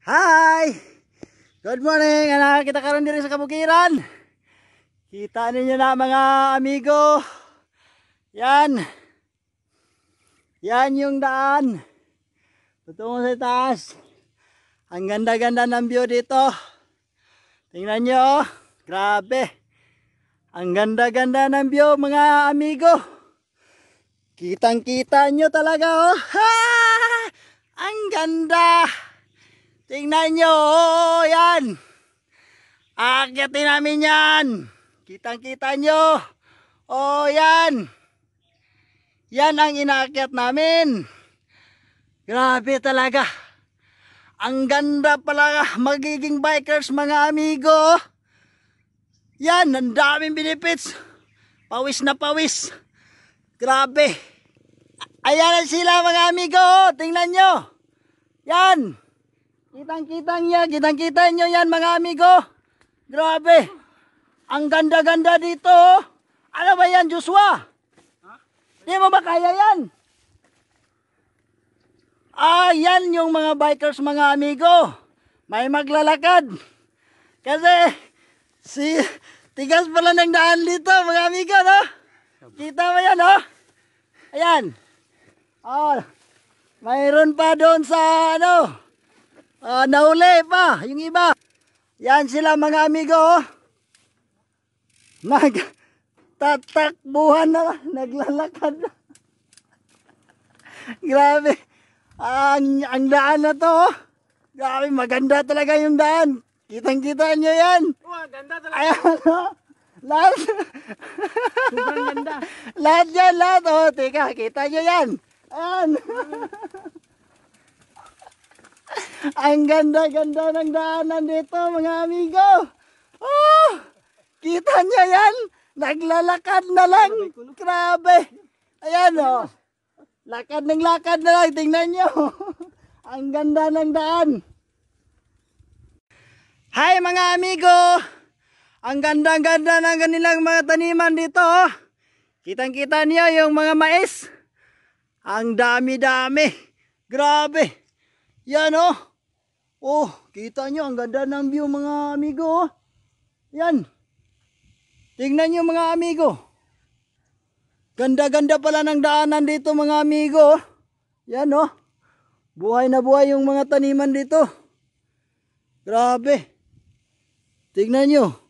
Hi! Good morning! Anak, kita karon diri sa kabukiran. Kita ninyo na mga amigo. Yan. Yan yung daan. Tutungo sa taas. Ang ganda-ganda ng view dito. Tingnan nyo. Oh. Grabe. Ang ganda-ganda ng view mga amigo. Kitang-kita nyo talaga oh. Ha! Ang ganda! Tingnan nyo, oh, yan. Aakyatin namin yan. Kitang-kita nyo. Oh, yan. Yan ang inaakyat namin. Grabe talaga. Ang ganda pala magiging bikers mga amigo. Yan, ang daming benefits. Pawis na pawis. Grabe. Ayan na sila mga amigo. Tingnan nyo. Yan kitang kita niya, kitang-kita nyo yan mga amigo. Grabe. Ang ganda-ganda dito. Ano ba yan, Joshua? Huh? Di mo ba kaya yan? Ah, yan yung mga bikers mga amigo. May maglalakad. Kasi si tigas pala ng daan dito mga amigo, no? Kita mo yan, no? Ayan. Oh, mayroon pa doon sa ano, Uh, ah, nahuli pa, yung iba. Yan sila mga amigo. Nag oh. tatakbuhan na, naglalakad na. Grabe. Ang, ang daan na to. Oh. Grabe, maganda talaga yung daan. Kitang-kita nyo yan. Oh, ganda talaga. Ayan, oh. Lahat. Sobrang ganda. lahat yan, lahat. Oh, teka, kita nyo yan. Ayan. Ang ganda-ganda ng daanan dito mga amigo. Oh, kita niya yan? Naglalakad na lang. Grabe. Ayan Oh. Lakad ng lakad na lang. Tingnan niyo. Ang ganda ng daan. Hi mga amigo! Ang ganda-ganda ng kanilang mga taniman dito. Oh. Kitang-kita niyo yung mga mais. Ang dami-dami. Grabe. Yan oh. Oh, kita nyo, ang ganda ng view mga amigo. Oh. Yan. Tingnan nyo mga amigo. Ganda-ganda pala ng daanan dito mga amigo. Oh. Yan oh. Buhay na buhay yung mga taniman dito. Grabe. Tingnan nyo.